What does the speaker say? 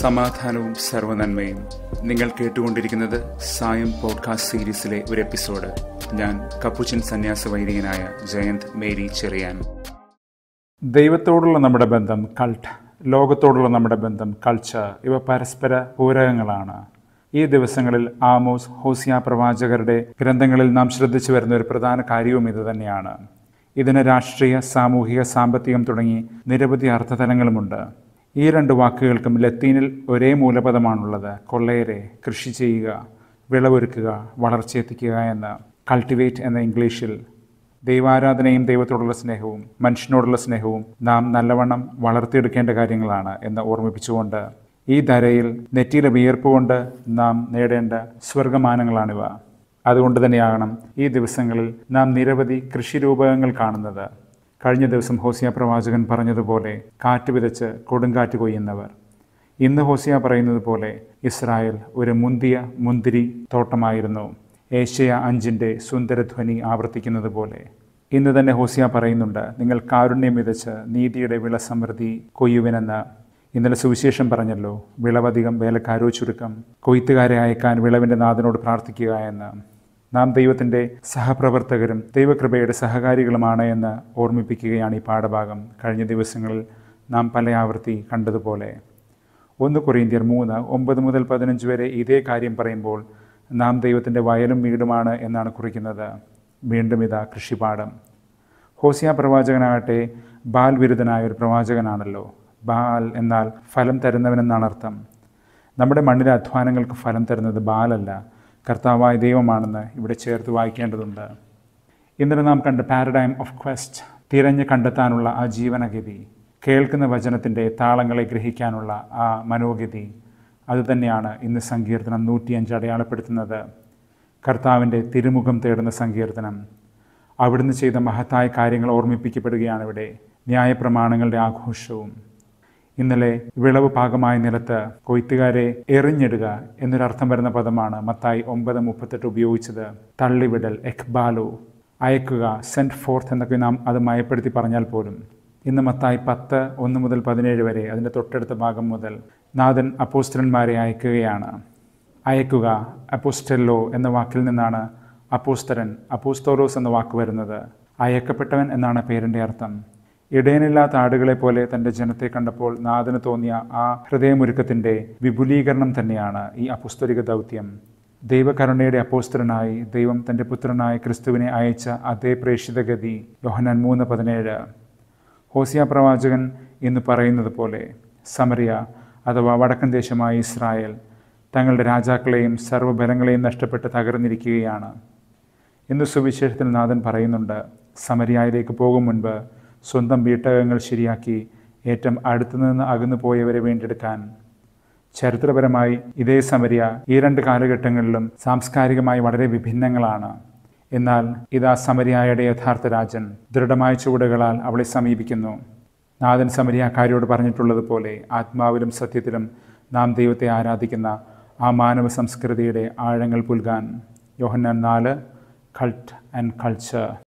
സമാധാനവും സർവനന്മയും നിങ്ങൾ കേട്ടുകൊണ്ടിരിക്കുന്നത് സായം പോഡ്കാസ്റ്റ് സീരീസിലെ ഒരു എപ്പിസോഡ് ഞാൻ കപ്പുച്ചൻ സന്യാസ വൈദികനായ ജയന്ത് മേരി ചെറിയാൻ ദൈവത്തോടുള്ള നമ്മുടെ ബന്ധം കൾട്ട് ലോകത്തോടുള്ള നമ്മുടെ ബന്ധം കൾച്ചർ ഇവ പരസ്പര പൂരകങ്ങളാണ് ഈ ദിവസങ്ങളിൽ ആമോസ് ഹോസിയ പ്രവാചകരുടെ ഗ്രന്ഥങ്ങളിൽ നാം ശ്രദ്ധിച്ചു വരുന്ന ഒരു പ്രധാന കാര്യവും ഇതുതന്നെയാണ് ഇതിന് രാഷ്ട്രീയ സാമൂഹിക സാമ്പത്തികം തുടങ്ങി നിരവധി അർത്ഥതലങ്ങളുമുണ്ട് ഈ രണ്ട് വാക്കുകൾക്കും ലത്തീനിൽ ഒരേ മൂലപദമാണുള്ളത് കൊള്ളയരെ കൃഷി ചെയ്യുക വിളവൊരുക്കുക വളർച്ചയെത്തിക്കുക എന്ന കൾട്ടിവേറ്റ് എന്ന ഇംഗ്ലീഷിൽ ദൈവാരാധനയും ദൈവത്തോടുള്ള സ്നേഹവും മനുഷ്യനോടുള്ള സ്നേഹവും നാം നല്ലവണ്ണം വളർത്തിയെടുക്കേണ്ട കാര്യങ്ങളാണ് എന്ന് ഓർമ്മിപ്പിച്ചുകൊണ്ട് ഈ ധരയിൽ നെറ്റിയിലെ വിയർപ്പ് കൊണ്ട് നാം നേടേണ്ട സ്വർഗമാനങ്ങളാണിവ അതുകൊണ്ട് തന്നെയാകണം ഈ ദിവസങ്ങളിൽ നാം നിരവധി കൃഷിരൂപകങ്ങൾ കാണുന്നത് കഴിഞ്ഞ ദിവസം ഹോസിയ പ്രവാചകൻ പറഞ്ഞതുപോലെ കാറ്റ് വിതച്ച് കൊടുങ്കാറ്റ് കൊയ്യുന്നവർ ഇന്ന് ഹോസിയ പറയുന്നത് പോലെ ഇസ്രായേൽ ഒരു മുന്തിയ മുന്തിരി തോട്ടമായിരുന്നു ഏഷ്യ അഞ്ചിൻ്റെ സുന്ദരധ്വനി ആവർത്തിക്കുന്നത് പോലെ ഇന്ന് തന്നെ ഹോസിയ പറയുന്നുണ്ട് നിങ്ങൾ കാരുണ്യം വിതച്ച് നീതിയുടെ വിളസമൃദ്ധി കൊയ്യുവിനെന്ന് ഇന്നലെ സുവിശേഷം പറഞ്ഞല്ലോ വിളവധികം വേലക്കാരോ ചുരുക്കം കൊയ്ത്തുകാരെ അയക്കാൻ വിളവിൻ്റെ നാഥനോട് പ്രാർത്ഥിക്കുക എന്ന് നാം ദൈവത്തിൻ്റെ സഹപ്രവർത്തകരും ദൈവകൃപയുടെ സഹകാരികളുമാണ് എന്ന് ഓർമ്മിപ്പിക്കുകയാണ് ഈ പാഠഭാഗം കഴിഞ്ഞ ദിവസങ്ങളിൽ നാം പല ആവർത്തി കണ്ടതുപോലെ ഒന്ന് കൊറിയന്തിയർ മൂന്ന് ഒമ്പത് മുതൽ പതിനഞ്ച് വരെ ഇതേ കാര്യം പറയുമ്പോൾ നാം ദൈവത്തിൻ്റെ വയലും വീടുമാണ് എന്നാണ് കുറിക്കുന്നത് വീണ്ടും ഇതാ കൃഷിപാഠം ഹോസിയ പ്രവാചകനാകട്ടെ ബാൽ വിരുദ്ധനായ ഒരു പ്രവാചകനാണല്ലോ ബാൽ എന്നാൽ ഫലം തരുന്നവനെന്നാണ് അർത്ഥം നമ്മുടെ മണ്ണിലെ അധ്വാനങ്ങൾക്ക് ഫലം തരുന്നത് ബാലല്ല കർത്താവായ ദൈവമാണെന്ന് ഇവിടെ ചേർത്ത് വായിക്കേണ്ടതുണ്ട് ഇന്നലെ നാം കണ്ട പാരഡൈം ഓഫ് ക്വസ്റ്റ് തിരഞ്ഞു കണ്ടെത്താനുള്ള ആ ജീവനഗതി കേൾക്കുന്ന വചനത്തിൻ്റെ താളങ്ങളെ ഗ്രഹിക്കാനുള്ള ആ മനോഗതി അതുതന്നെയാണ് ഇന്ന് സങ്കീർത്തനം നൂറ്റിയഞ്ച് അടയാളപ്പെടുത്തുന്നത് കർത്താവിൻ്റെ തിരുമുഖം തേടുന്ന സങ്കീർത്തനം അവിടുന്ന് ചെയ്ത മഹത്തായ കാര്യങ്ങൾ ഓർമ്മിപ്പിക്കപ്പെടുകയാണ് ഇവിടെ ന്യായപ്രമാണങ്ങളുടെ ആഘോഷവും ഇന്നലെ വിളവ് പാകമായ നിലത്ത് കൊയ്ത്തുകാരെ എറിഞ്ഞിടുക എന്നൊരർത്ഥം വരുന്ന പദമാണ് മത്തായി ഒമ്പത് മുപ്പത്തെട്ട് ഉപയോഗിച്ചത് തള്ളിവിടൽ എഖ്ബാലു അയക്കുക സെൻറ്റ് ഫോർത്ത് എന്നൊക്കെ നാം അത് മയപ്പെടുത്തി പറഞ്ഞാൽ പോലും ഇന്ന് മത്തായി പത്ത് ഒന്ന് മുതൽ പതിനേഴ് വരെ അതിൻ്റെ തൊട്ടടുത്ത ഭാഗം മുതൽ നാഥൻ അപ്പോസ്റ്റലന്മാരെ അയക്കുകയാണ് അയക്കുക അപ്പോസ്റ്റെല്ലോ എന്ന വാക്കിൽ നിന്നാണ് അപ്പോസ്തരൻ അപ്പോസ്തോലോസ് എന്ന വാക്ക് വരുന്നത് അയക്കപ്പെട്ടവൻ എന്നാണ് പേരിൻ്റെ അർത്ഥം ഇടയനില്ലാത്ത ആടുകളെ പോലെ തന്റെ ജനത്തെ കണ്ടപ്പോൾ നാഥന് തോന്നിയ ആ ഹൃദയമൊരുക്കത്തിൻ്റെ വിപുലീകരണം തന്നെയാണ് ഈ അപുസ്തരിക ദൗത്യം ദൈവകരുണയുടെ അപ്പോസ്തരനായി ദൈവം തന്റെ പുത്രനായ ക്രിസ്തുവിനെ അയച്ച അതേ പ്രേക്ഷിതഗതി യോഹനാൻ മൂന്ന് പതിനേഴ് ഹോസിയ പ്രവാചകൻ എന്ന് പറയുന്നത് പോലെ സമറിയ അഥവാ വടക്കൻ ദേശമായ ഇസ്രായേൽ തങ്ങളുടെ രാജാക്കളെയും സർവ്വബലങ്ങളെയും നഷ്ടപ്പെട്ട് തകർന്നിരിക്കുകയാണ് എന്ന് സുവിശേഷത്തിൽ നാഥൻ പറയുന്നുണ്ട് സമരിയായിലേക്ക് പോകും മുൻപ് സ്വന്തം വീട്ടകങ്ങൾ ശരിയാക്കി ഏറ്റവും അടുത്തുനിന്ന് അകന്നു പോയവരെ വീണ്ടെടുക്കാൻ ചരിത്രപരമായി ഇതേ സമരിയ ഈ രണ്ട് കാലഘട്ടങ്ങളിലും സാംസ്കാരികമായി വളരെ വിഭിന്നങ്ങളാണ് എന്നാൽ ഇതാ സമരിയായുടെ യഥാർത്ഥ രാജൻ ദൃഢമായ ചുവടുകളാൽ അവളെ സമീപിക്കുന്നു നാഥൻ സമരിയാക്കാരിയോട് പറഞ്ഞിട്ടുള്ളതുപോലെ ആത്മാവിലും സത്യത്തിലും നാം ദൈവത്തെ ആരാധിക്കുന്ന ആ മാനവ സംസ്കൃതിയുടെ ആഴങ്ങൾ പുൽകാൻ യോഹന്നാൻ നാല് കൾട്ട് ആൻഡ് കൾച്ചർ